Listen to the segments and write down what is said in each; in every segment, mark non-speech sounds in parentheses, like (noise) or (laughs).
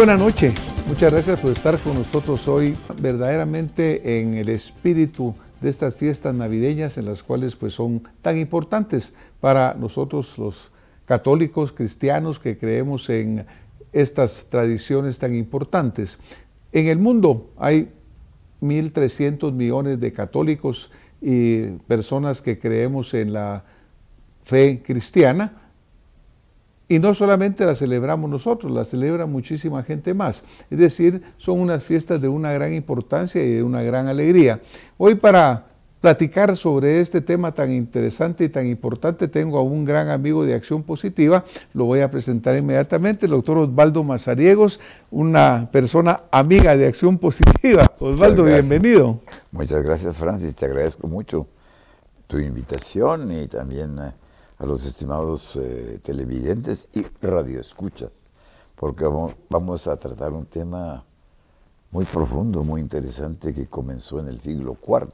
Buenas noche. Muchas gracias por estar con nosotros hoy, verdaderamente en el espíritu de estas fiestas navideñas en las cuales pues son tan importantes para nosotros los católicos, cristianos que creemos en estas tradiciones tan importantes. En el mundo hay 1.300 millones de católicos y personas que creemos en la fe cristiana, y no solamente la celebramos nosotros, la celebra muchísima gente más. Es decir, son unas fiestas de una gran importancia y de una gran alegría. Hoy para platicar sobre este tema tan interesante y tan importante. Tengo a un gran amigo de Acción Positiva, lo voy a presentar inmediatamente, el doctor Osvaldo Mazariegos, una persona amiga de Acción Positiva. Osvaldo, bienvenido. Muchas gracias, Francis, te agradezco mucho tu invitación y también eh, a los estimados eh, televidentes y radioescuchas, porque vamos a tratar un tema muy profundo, muy interesante, que comenzó en el siglo IV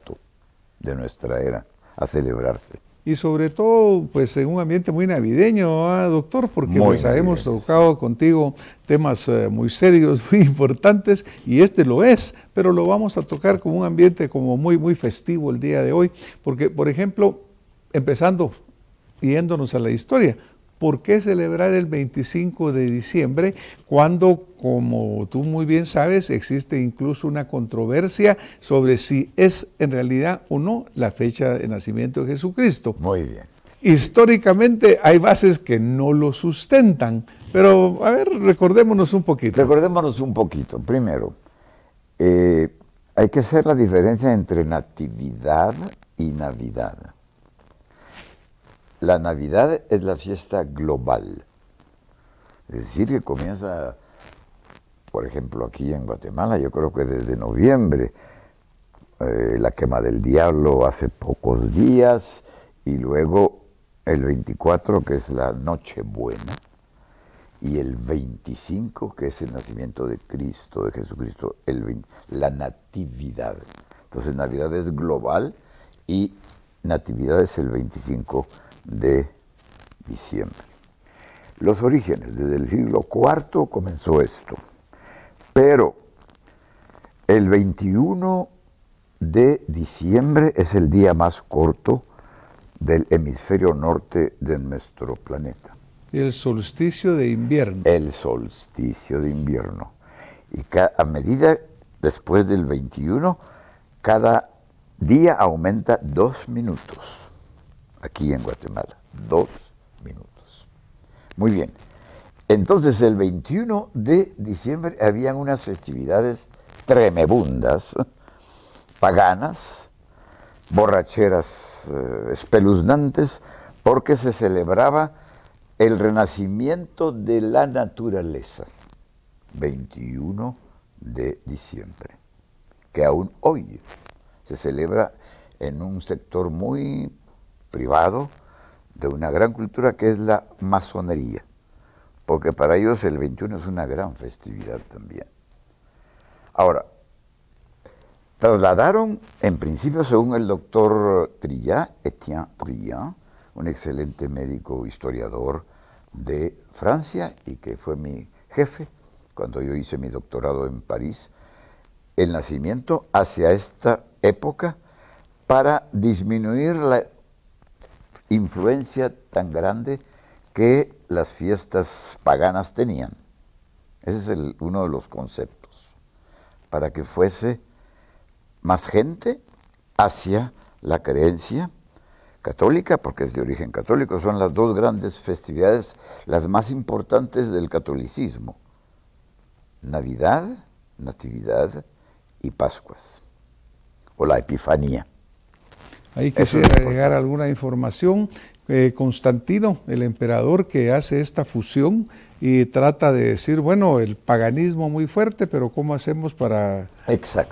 de nuestra era a celebrarse. Y sobre todo, pues en un ambiente muy navideño, ¿ah, doctor, porque hemos tocado contigo temas eh, muy serios, (laughs) muy importantes, y este lo es, pero lo vamos a tocar con un ambiente como muy, muy festivo el día de hoy, porque, por ejemplo, empezando yéndonos a la historia, ¿por qué celebrar el 25 de diciembre cuando, como tú muy bien sabes, existe incluso una controversia sobre si es en realidad o no la fecha de nacimiento de Jesucristo? Muy bien. Históricamente hay bases que no lo sustentan, pero a ver, recordémonos un poquito. Recordémonos un poquito. Primero, eh, hay que hacer la diferencia entre natividad y Navidad la Navidad es la fiesta global. Es decir, que comienza, por ejemplo, aquí en Guatemala, yo creo que desde noviembre, eh, la quema del diablo hace pocos días y luego el 24 que es la Nochebuena y el 25 que es el nacimiento de Cristo, de Jesucristo, el la Natividad. Entonces Navidad es global y es el 25 de diciembre. Los orígenes, desde el siglo IV comenzó esto, pero el 21 de diciembre es el día más corto del hemisferio norte de nuestro planeta. El solsticio de invierno. El solsticio de invierno. Y a medida después del 21, cada día aumenta dos minutos aquí en Guatemala. Dos minutos. Muy bien. Entonces el 21 de diciembre habían unas festividades tremebundas, paganas, borracheras eh, espeluznantes, porque se celebraba el renacimiento de la naturaleza. 21 de diciembre, que aún hoy se celebra en un sector muy privado de una gran cultura que es la masonería, porque para ellos el 21 es una gran festividad también. Ahora, trasladaron en principio, según el doctor Trillat, Etienne Trillat, un excelente médico historiador de Francia y que fue mi jefe cuando yo hice mi doctorado en París, el nacimiento hacia esta época para disminuir la influencia tan grande que las fiestas paganas tenían. Ese es uno de los conceptos, para que fuese más gente hacia la creencia católica, porque es de origen católico, son las dos grandes festividades, las más importantes del catolicismo, Navidad, Natividad y Pascuas, o la Epifanía. Ahí quisiera agregar alguna información. Eh, Constantino, el emperador que hace esta fusión y trata de decir, bueno, el paganismo muy fuerte, pero ¿cómo hacemos para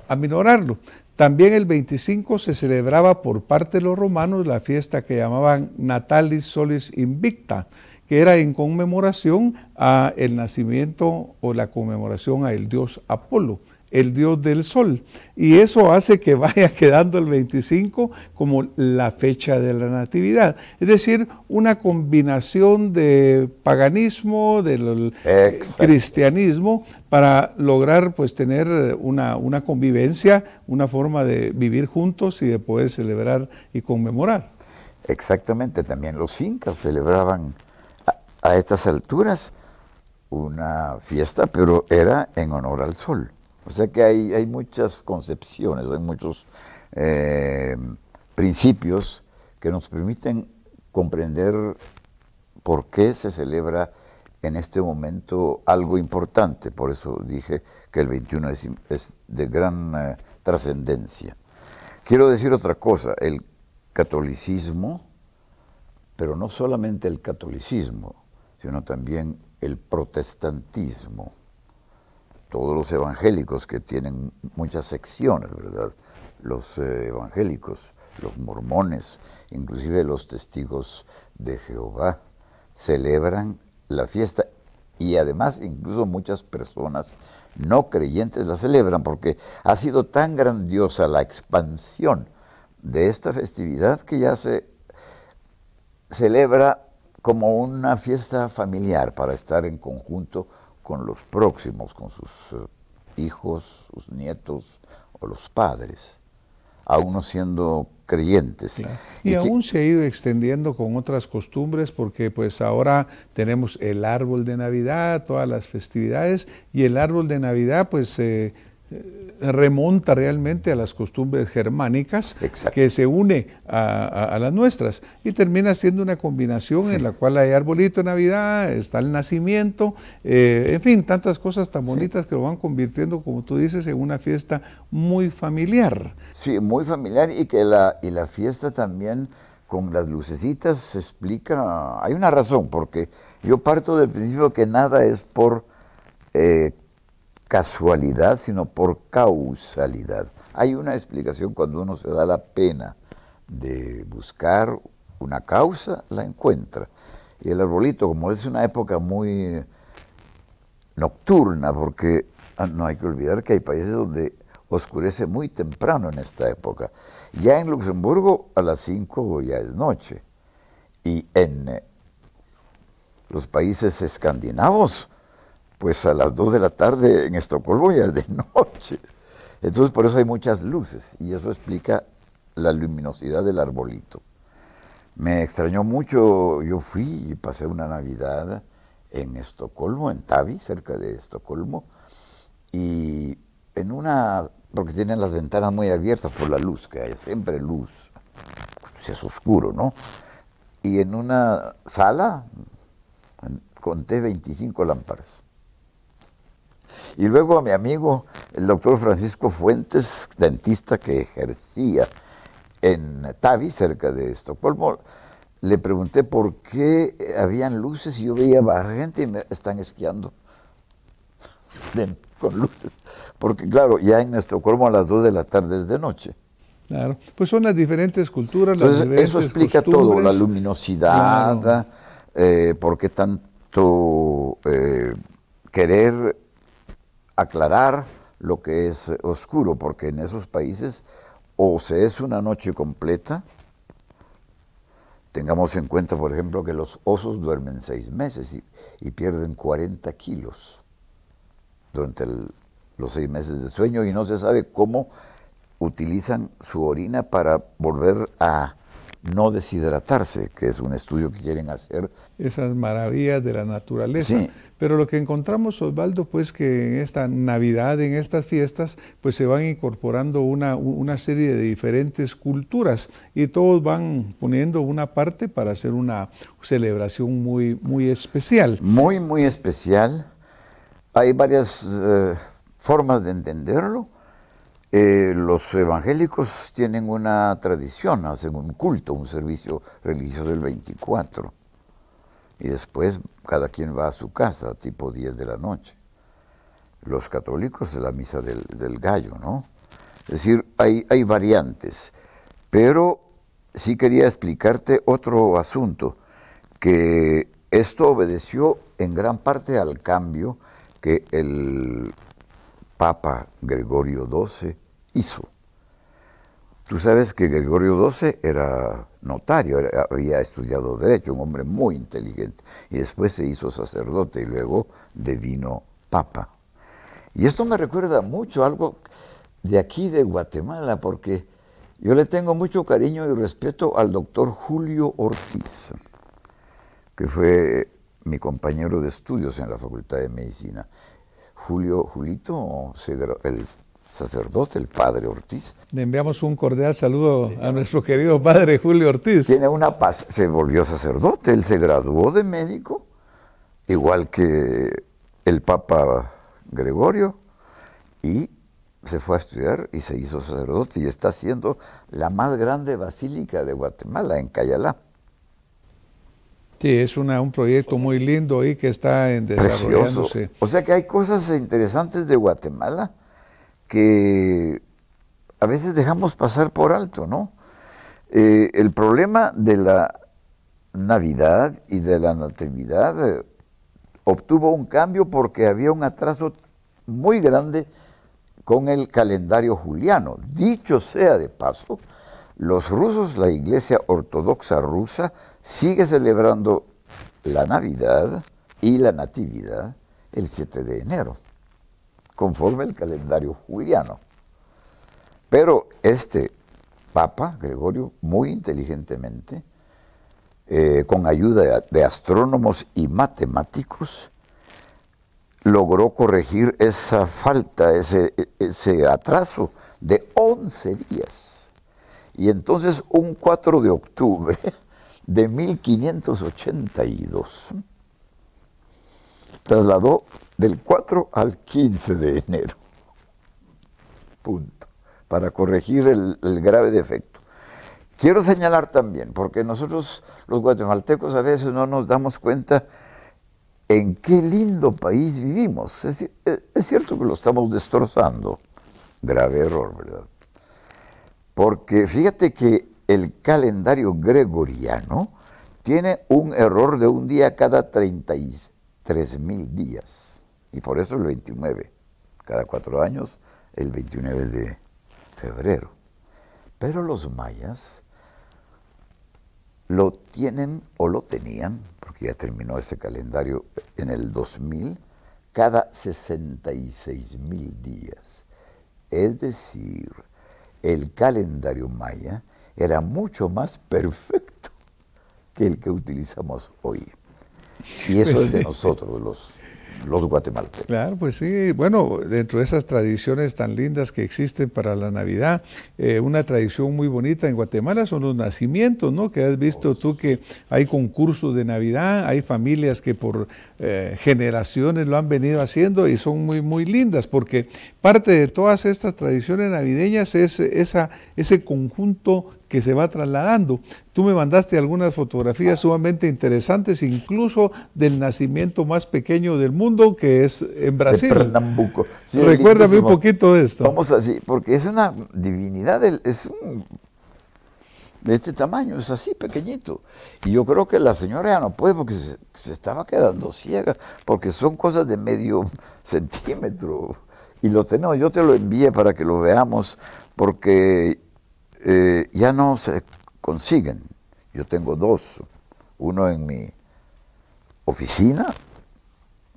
aminorarlo? También el 25 se celebraba por parte de los romanos la fiesta que llamaban Natalis Solis Invicta, que era en conmemoración a el nacimiento o la conmemoración al dios Apolo el dios del sol. Y eso hace que (laughs) vaya quedando el 25 como la fecha de la natividad. Es decir, una combinación de paganismo, del cristianismo, para lograr pues tener una, una convivencia, una forma de vivir juntos y de poder celebrar y conmemorar. Exactamente, también los incas celebraban a estas alturas una fiesta, pero era en honor al sol. O sea que hay, muchas concepciones, hay muchos eh, principios que nos permiten comprender por qué se celebra en este momento algo importante. Por eso dije que el 21 es, de gran eh, trascendencia. Quiero decir otra cosa, el catolicismo, pero no solamente el catolicismo, sino también el protestantismo todos los evangélicos que tienen muchas secciones, ¿verdad? Los eh, evangélicos, los mormones, inclusive los testigos de Jehová, celebran la fiesta y además incluso muchas personas no creyentes la celebran porque ha sido tan grandiosa la expansión de esta festividad que ya se celebra como una fiesta familiar para estar en conjunto con los próximos, con sus eh, hijos, sus nietos o los padres, aún no siendo creyentes. Y, aún se ha ido extendiendo con otras costumbres porque pues ahora tenemos el árbol de Navidad, todas las festividades y el árbol de Navidad pues eh, remonta realmente a las costumbres germánicas que se une a, las nuestras y termina siendo una combinación en la cual hay arbolito de Navidad, está el nacimiento, eh, en fin, tantas cosas tan bonitas que lo van convirtiendo, como tú dices, en una fiesta muy familiar. Sí, muy familiar y que la, y la fiesta también con las lucecitas se explica, hay una razón, porque yo parto del principio que nada es por... Eh, casualidad, sino por causalidad. Hay una explicación cuando uno se da la pena de buscar una causa, la encuentra. Y el arbolito, como es una época muy nocturna, porque ah, no hay que olvidar que hay países donde oscurece muy temprano en esta época. Ya en Luxemburgo a las 5 ya es noche. Y en eh, los países escandinavos pues a las 2 de la tarde en Estocolmo ya es de (laughs) noche. Entonces por eso hay muchas luces y eso explica la luminosidad del arbolito. Me extrañó mucho, yo fui y pasé una Navidad en Estocolmo, en Tavi, cerca de Estocolmo, y en una, porque tienen las ventanas muy abiertas por la luz, que hay siempre luz, si es oscuro, ¿no? Y en una sala conté 25 lámparas. Y luego a mi amigo, el doctor Francisco Fuentes, dentista que ejercía en Tavi, cerca de Estocolmo, le pregunté por qué eh, habían luces y yo veía a gente y me están esquiando (laughs) con luces. Porque claro, ya en Estocolmo a las 2 de la tarde es de noche. Claro, pues son las diferentes culturas, las diferentes Eso explica todo, la luminosidad, eh, por qué tanto eh, querer aclarar lo que es oscuro, porque en esos países o se es una noche completa, tengamos en cuenta, por ejemplo, que los osos duermen seis meses y, pierden 40 kilos durante los seis meses de sueño y no se sabe cómo utilizan su orina para volver a no deshidratarse, que es un estudio que quieren hacer. Esas maravillas de la naturaleza. Pero lo que encontramos, Osvaldo, pues que en esta Navidad, en estas fiestas, pues se van incorporando una, una serie de diferentes culturas y todos van poniendo una parte para hacer una celebración muy, muy especial. Muy, muy especial. Hay varias eh, formas de entenderlo. Eh, los evangélicos tienen una tradición, hacen un culto, un servicio religioso del 24. Y después cada quien va a su casa, tipo 10 de la noche. Los católicos la misa del, gallo, ¿no? Es decir, hay, hay variantes. Pero sí quería explicarte otro asunto, que esto obedeció en gran parte al cambio que el Papa Gregorio XII hizo. Tú sabes que Gregorio XII era notario, había estudiado derecho, un hombre muy inteligente, y después se hizo sacerdote y luego devino papa. Y esto me recuerda mucho algo de aquí de Guatemala, porque yo le tengo mucho cariño y respeto al doctor Julio Ortiz, que fue mi compañero de estudios en la Facultad de Medicina. Julio, Julito, el sacerdote, el padre Ortiz. Le enviamos un cordial saludo a nuestro querido padre Julio Ortiz. Tiene una paz, se volvió sacerdote, él se graduó de médico, igual que el Papa Gregorio, y se fue a estudiar y se hizo sacerdote y está haciendo la más grande basílica de Guatemala, en Cayalá. Sí, es un proyecto muy lindo y que está en desarrollándose. O sea que hay cosas interesantes de Guatemala que a veces dejamos pasar por alto, ¿no? Eh, el problema de la Navidad y de la Natividad eh, obtuvo un cambio porque había un atraso muy grande con el calendario juliano. Dicho sea de paso, los rusos, la iglesia ortodoxa rusa, sigue celebrando la Navidad y la Natividad el 7 de enero conforme el calendario juliano. Pero este Papa Gregorio, muy inteligentemente, eh, con ayuda de, astrónomos y matemáticos, logró corregir esa falta, ese, ese atraso de 11 días. Y entonces un 4 de octubre de 1582 trasladó del 4 al 15 de enero. Punto. Para corregir el, grave defecto. Quiero señalar también, porque nosotros los guatemaltecos a veces no nos damos cuenta en qué lindo país vivimos. Es, eh, es, cierto que lo estamos destrozando. Grave error, ¿verdad? Porque fíjate que el calendario gregoriano tiene un error de un día cada 33 mil días. Y por eso el 29, cada cuatro años, el 29 de febrero. Pero los mayas lo tienen o lo tenían, porque ya terminó ese calendario en el 2000, cada 66 mil días. Es decir, el calendario maya era mucho más (laughs) perfecto que el que utilizamos hoy. Y eso es de pues, nosotros, los los guatemaltecos. Claro, pues sí. Bueno, dentro de esas tradiciones tan lindas que existen para la Navidad, eh, una tradición muy bonita en Guatemala son los nacimientos, ¿no? Que has visto tú que hay concursos de Navidad, hay familias que por eh, generaciones lo han venido haciendo y son muy, muy lindas, porque parte de todas estas tradiciones navideñas es ese conjunto que se va trasladando. Tú me mandaste algunas fotografías sumamente interesantes, incluso del nacimiento más pequeño del mundo, que es en Brasil. De Pernambuco. Recuérdame un poquito de esto. Vamos así, porque es una divinidad, es de este tamaño, es así, pequeñito. Y yo creo que la señora ya no puede porque se, estaba quedando ciega, porque son cosas de medio (laughs) centímetro. Y lo tenemos, yo te lo envié para que lo veamos, porque eh, ya no se consiguen. Yo tengo dos, uno en mi oficina,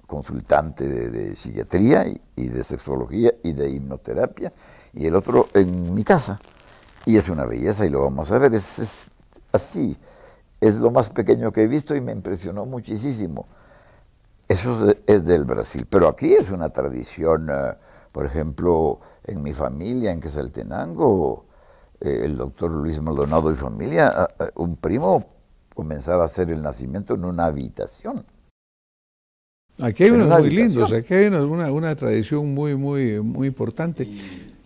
consultante de, psiquiatría y, de sexología y de hipnoterapia, y el otro en mi casa. Y es una belleza y lo vamos a ver, es, es así, es lo más pequeño que he visto y me impresionó muchísimo. Eso es del Brasil, pero aquí es una tradición, eh, por ejemplo, en mi familia, en Quesaltenango, eh, el doctor Luis Maldonado y familia, un primo comenzaba a hacer el nacimiento en una habitación. Aquí hay unos muy lindos, aquí hay una, tradición muy, muy, muy importante.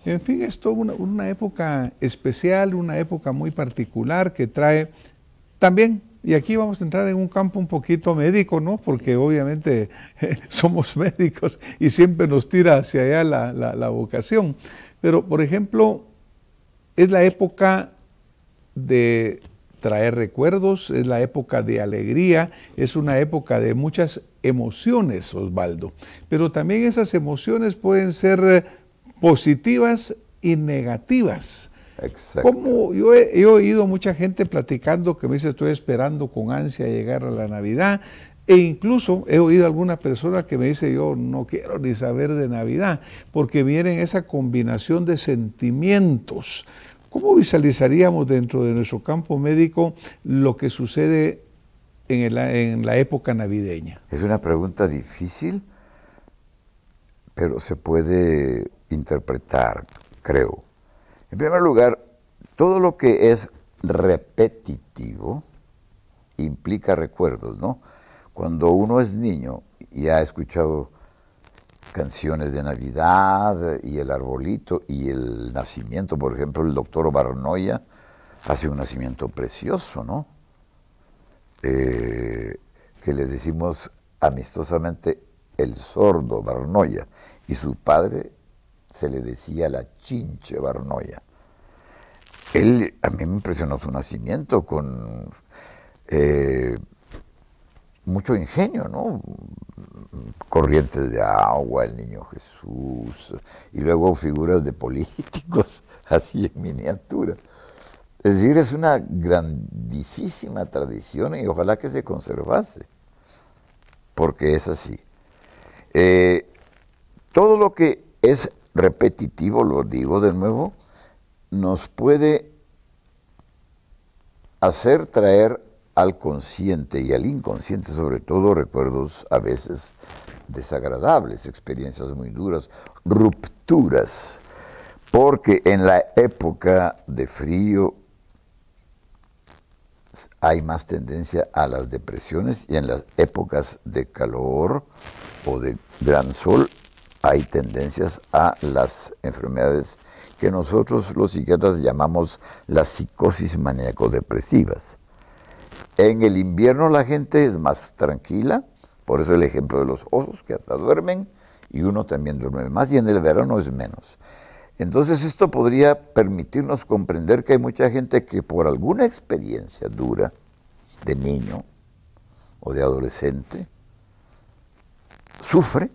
En fin, es una, época especial, una época muy particular que trae también, y aquí vamos a entrar en un campo un poquito médico, ¿no? Porque obviamente (laughs) somos médicos y siempre nos tira hacia allá la vocación. Pero, por ejemplo, es la época de traer recuerdos, es la época de alegría, es una época de muchas emociones, Osvaldo. Pero también esas emociones pueden ser eh, positivas y negativas. Exacto. Como yo he, oído mucha gente platicando que me dice estoy esperando con ansia llegar a la Navidad, e incluso he oído a algunas personas que me dicen, yo no quiero ni saber de Navidad, porque vienen esa combinación de sentimientos. ¿Cómo visualizaríamos dentro de nuestro campo médico lo que sucede en, en la época navideña? Es una pregunta difícil, pero se puede interpretar, creo. En primer lugar, todo lo que es repetitivo implica recuerdos, ¿no? Cuando uno es niño y ha escuchado canciones de Navidad y el arbolito y el nacimiento, por ejemplo, el doctor Barnoya hace un nacimiento precioso, ¿no? Eh, que le decimos amistosamente el sordo Barnoya y su padre se le decía la chinche Barnoya. Él, a mí me impresionó su nacimiento con eh, mucho ingenio, ¿no? Corrientes de agua, el niño Jesús, y luego figuras de políticos (laughs) así en miniatura. Es decir, es una grandísima tradición y ojalá que se conservase, porque es así. Eh, todo lo que es repetitivo, lo digo de nuevo, nos puede hacer traer al consciente y al inconsciente, sobre todo recuerdos a veces desagradables, experiencias muy duras, rupturas, porque en la época de frío hay más tendencia a las depresiones y en las épocas de calor o de gran sol hay tendencias a las enfermedades que nosotros los psiquiatras llamamos las psicosis maníaco-depresivas. En el invierno la gente es más tranquila, por eso el ejemplo de los osos que hasta duermen y uno también duerme más y en el verano es menos. Entonces esto podría permitirnos comprender que hay mucha gente que por alguna experiencia dura de niño o de adolescente sufre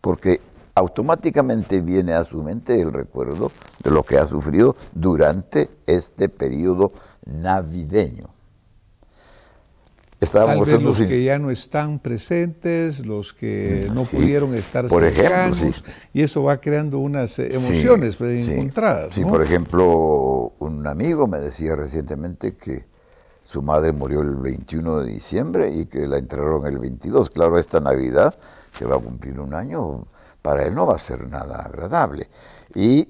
porque automáticamente viene a su mente el recuerdo de lo que ha sufrido durante este periodo navideño. Tal vez los que ya no están presentes, los que no pudieron estar por ejemplo, y eso va creando unas eh, emociones pues, sí, encontradas. Sí, por ejemplo, un amigo me decía recientemente que su madre murió el 21 de diciembre y que la enterraron el 22. Claro, esta Navidad, que va a cumplir un año, para él no va a ser nada agradable. Y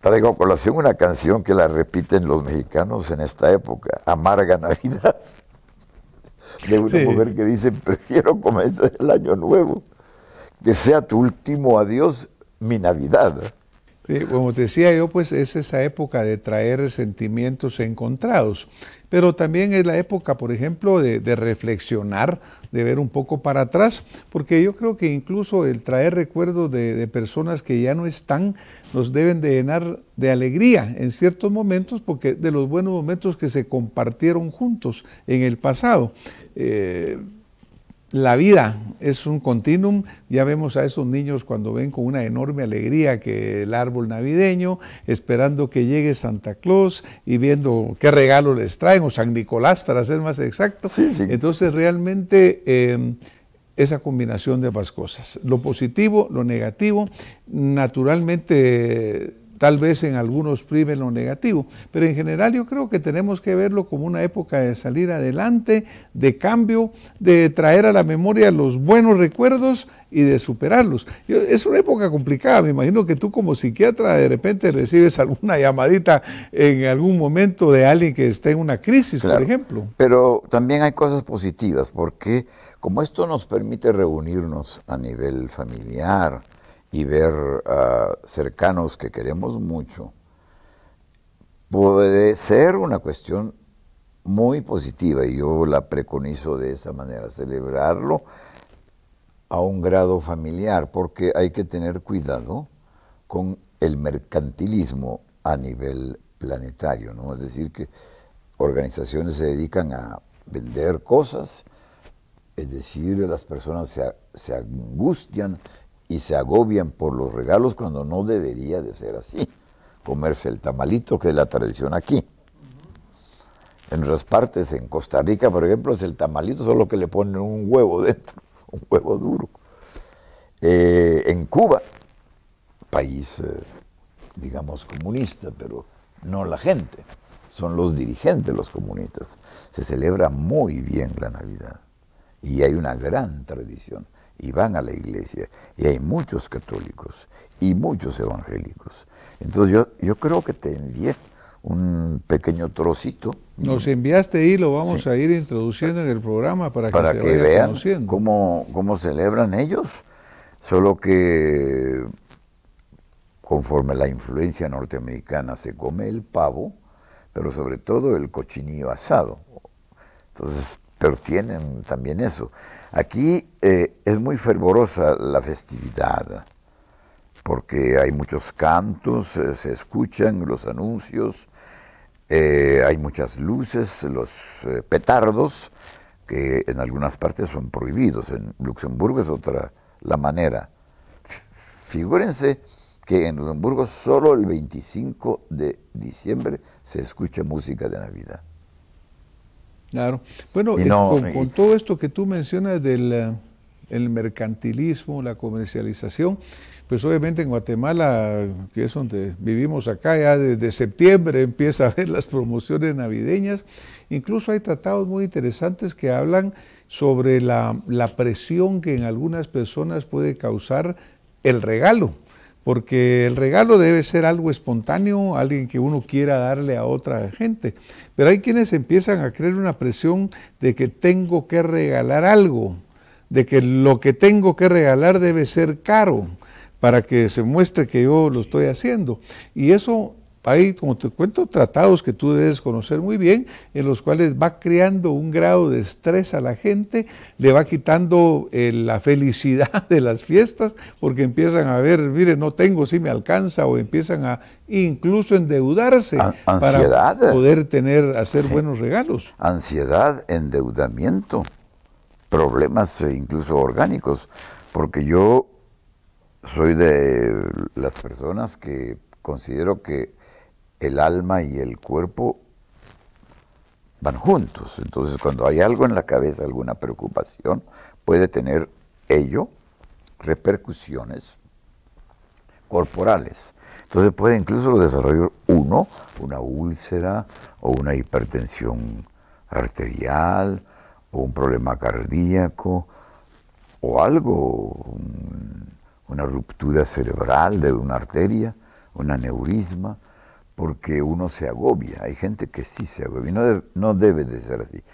traigo a colación una canción que la repiten los mexicanos en esta época, Amarga Navidad, de una mujer que dice, prefiero comenzar el año nuevo, que sea tu último adiós, mi Navidad como decía yo, pues es esa época de traer sentimientos encontrados, pero también es la época, por ejemplo, de, reflexionar, de ver un poco para atrás, porque yo creo que incluso el traer recuerdos de, personas que ya no están nos deben de llenar de alegría en ciertos momentos, porque de los buenos momentos que se compartieron juntos en el pasado. Eh, la vida es un continuum, ya vemos a esos niños cuando ven con una enorme alegría que el árbol navideño, esperando que llegue Santa Claus y viendo qué regalo les traen, o San Nicolás para ser más exacto. Entonces realmente em, esa combinación de ambas cosas, lo positivo, lo negativo, naturalmente Tal vez en algunos prime lo negativo, pero en general yo creo que tenemos que verlo como una época de salir adelante, de cambio, de traer a la memoria los buenos recuerdos y de superarlos. es una época complicada, me imagino que tú como psiquiatra de repente recibes alguna llamadita en algún momento de alguien que esté en una crisis, por ejemplo. Pero también hay cosas positivas, porque como esto nos permite reunirnos a nivel familiar, y ver a ah, cercanos que queremos mucho, puede ser una cuestión muy positiva y yo la preconizo de esa manera, celebrarlo a un grado familiar, porque hay que tener cuidado con el mercantilismo a nivel planetario, ¿no? Es decir, que organizaciones se dedican a vender cosas, es decir, las personas se, se angustian y se agobian por los regalos cuando no debería de ser así. Comerse el tamalito, que es la tradición aquí. En otras partes, en Costa Rica, por ejemplo, es el tamalito, solo que le ponen un huevo dentro, (laughs) un huevo duro. Eh, en Cuba, país, eh, digamos, comunista, pero no la gente, son los dirigentes los comunistas. Se celebra muy bien la Navidad y hay una gran tradición y van a la iglesia. Y hay muchos católicos y muchos evangélicos. Entonces yo, creo que te envié un pequeño trocito. Nos enviaste y lo vamos a ir introduciendo en el programa para que, vean Cómo, cómo celebran ellos, solo que conforme la influencia norteamericana se come el pavo, pero sobre todo el cochinillo asado. Entonces, pero tienen también eso. Aquí eh, es muy fervorosa la festividad, porque hay muchos cantos, eh, se escuchan los anuncios, eh, hay muchas luces, los petardos, que en algunas partes son prohibidos, en Luxemburgo es otra la manera. Figúrense que en Luxemburgo solo el 25 de diciembre se escucha música de Navidad. Claro. Bueno, con, todo esto que tú mencionas del eh, mercantilismo, la comercialización, pues obviamente en Guatemala, que es donde vivimos acá, ya desde septiembre (laughs) empieza a haber las promociones navideñas. Incluso hay tratados muy interesantes que hablan sobre la, la presión que en algunas personas puede causar el regalo porque el regalo debe ser algo espontáneo, alguien que uno quiera darle a otra gente. Pero hay quienes empiezan a creer una presión de que tengo que regalar algo, de que lo que tengo que regalar debe ser caro para que se muestre que yo lo estoy haciendo. Y eso hay, como te cuento, tratados que tú debes conocer muy bien, en los cuales va creando un grado de estrés a la gente, le va quitando eh, la felicidad (laughs) de las fiestas, porque empiezan a ver, mire, no tengo, si me alcanza, o empiezan a incluso endeudarse para poder tener, hacer buenos regalos. Ansiedad, endeudamiento, problemas eh, incluso orgánicos, porque yo soy de las personas que considero que el alma y el cuerpo van juntos. Entonces, cuando hay algo en la cabeza, alguna preocupación, puede tener ello repercusiones corporales. Entonces puede incluso desarrollar uno una úlcera o una hipertensión arterial o un problema cardíaco o algo, una ruptura cerebral de una arteria, un aneurisma porque uno se agobia. Hay gente que sí se agobia. No, no debe de ser así.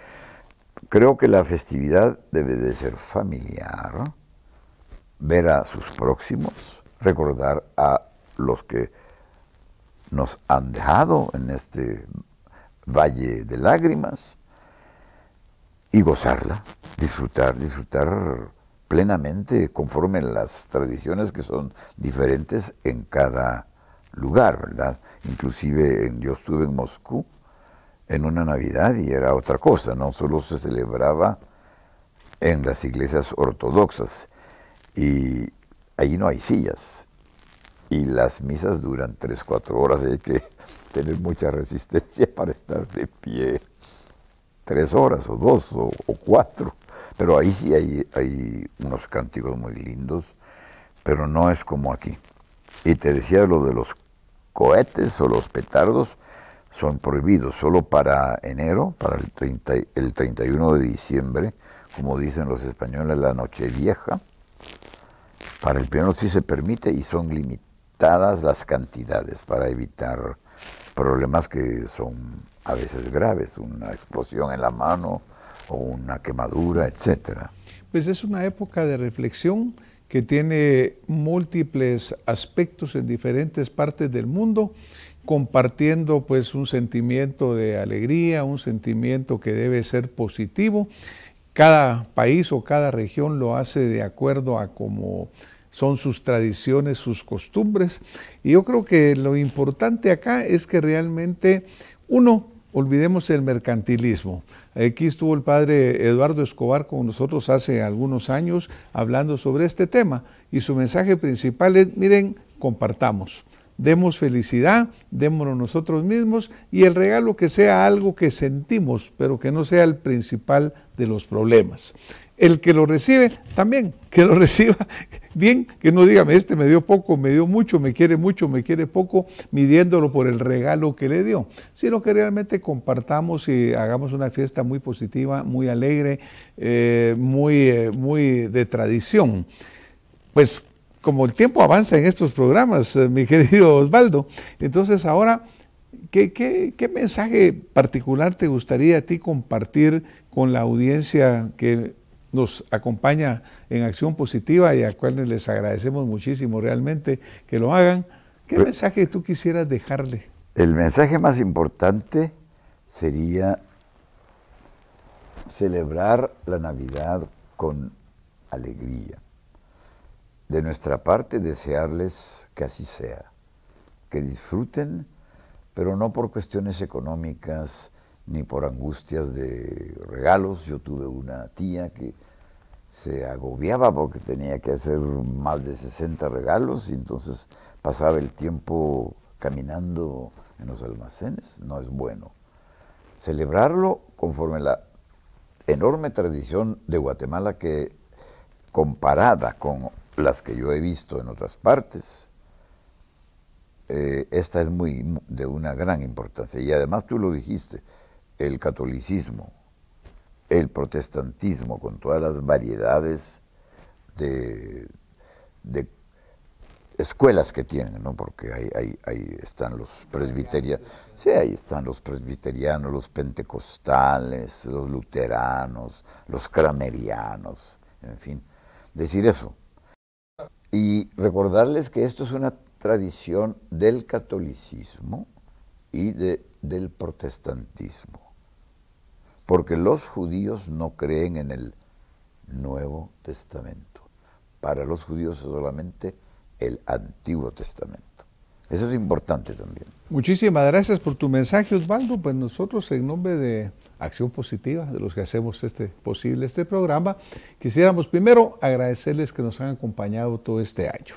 Creo que la festividad debe de ser familiar, ver a sus próximos, recordar a los que nos han dejado en este valle de lágrimas y gozarla, disfrutar, disfrutar plenamente conforme las tradiciones que son diferentes en cada lugar, ¿verdad? Inclusive yo estuve en Moscú en una Navidad y era otra cosa, no solo se celebraba en las iglesias ortodoxas y ahí no hay sillas y las misas duran tres, cuatro horas hay que (laughs) tener mucha resistencia (laughs) para estar de pie tres horas o dos o, cuatro, pero ahí sí hay, hay unos cánticos muy lindos, pero no es como aquí. Y te decía lo de los cohetes o los petardos son prohibidos solo para enero, para el, el 31 de diciembre, como dicen los españoles, la noche vieja. Para el piano sí se permite y son limitadas las cantidades para evitar problemas que son a veces graves, una explosión en la mano o una quemadura, etc. Pues es una época de reflexión que tiene múltiples aspectos en diferentes partes del mundo, compartiendo pues un sentimiento de alegría, un sentimiento que debe ser positivo. Cada país o cada región lo hace de acuerdo a cómo son sus tradiciones, sus costumbres. Y yo creo que lo importante acá es que realmente, uno, olvidemos el mercantilismo. Aquí estuvo el padre Eduardo Escobar con nosotros hace algunos años hablando sobre este tema y su mensaje principal es, miren, compartamos, demos felicidad, démonos nosotros mismos y el regalo que sea algo que sentimos, pero que no sea el principal de los problemas el que lo recibe también, que lo (laughs) reciba bien, que no diga, este me dio poco, me dio mucho, me quiere mucho, me quiere poco, midiéndolo por el regalo que le dio, sino que realmente compartamos y hagamos una fiesta muy positiva, muy alegre, eh, muy, eh, muy de tradición. Pues como el tiempo avanza en estos programas, eh, mi (laughs) querido Osvaldo, entonces ahora... ¿Qué, qué, mensaje particular te gustaría a ti compartir con la audiencia que nos acompaña en acción positiva y a cuales les agradecemos muchísimo realmente que lo hagan. ¿Qué mensaje tú quisieras dejarle? El mensaje más importante sería celebrar la Navidad con alegría. De nuestra parte, desearles que así sea, que disfruten, pero no por cuestiones económicas, ni por angustias de regalos. Yo tuve una tía que se agobiaba porque tenía que hacer más de 60 regalos y entonces pasaba el tiempo caminando en los almacenes. No es bueno. Celebrarlo conforme la enorme tradición de Guatemala que comparada con las que yo he visto en otras partes, eh, esta es muy de una gran importancia. Y además tú lo dijiste, el catolicismo, el protestantismo, con todas las variedades de, escuelas que tienen, ¿no? porque ahí, están los presbiterianos, sí, ahí están los presbiterianos, los pentecostales, los luteranos, los cramerianos, en fin, decir eso. Y recordarles que esto es una tradición del catolicismo y del protestantismo porque los judíos no creen en el Nuevo Testamento. Para los judíos es solamente el Antiguo Testamento. Eso es importante también. Muchísimas gracias por tu mensaje, Osvaldo. Pues nosotros, en nombre de Acción Positiva, de los que hacemos este posible este programa, quisiéramos primero agradecerles que nos han acompañado todo este año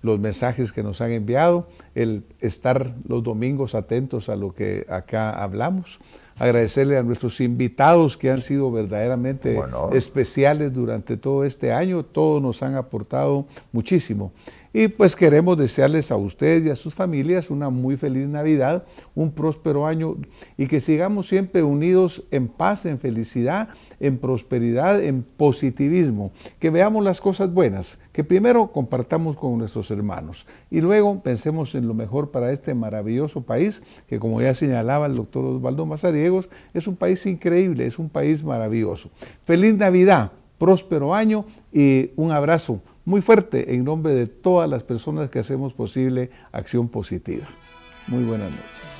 los mensajes que nos han enviado, el estar los domingos atentos a lo que acá hablamos, agradecerle a nuestros invitados que han sido verdaderamente especiales durante todo este año. Todos nos han aportado muchísimo. Y pues queremos desearles a ustedes y a sus familias una muy feliz Navidad, un próspero año y que sigamos siempre unidos en paz, en felicidad, en prosperidad, en positivismo, que veamos las cosas buenas, que primero compartamos con nuestros hermanos y luego pensemos en lo mejor para este maravilloso país, que como ya señalaba el doctor Osvaldo Mazariegos, es un país increíble, es un país maravilloso. Feliz Navidad, próspero año y un abrazo muy fuerte en nombre de todas las personas que hacemos posible acción positiva. Muy buenas noches.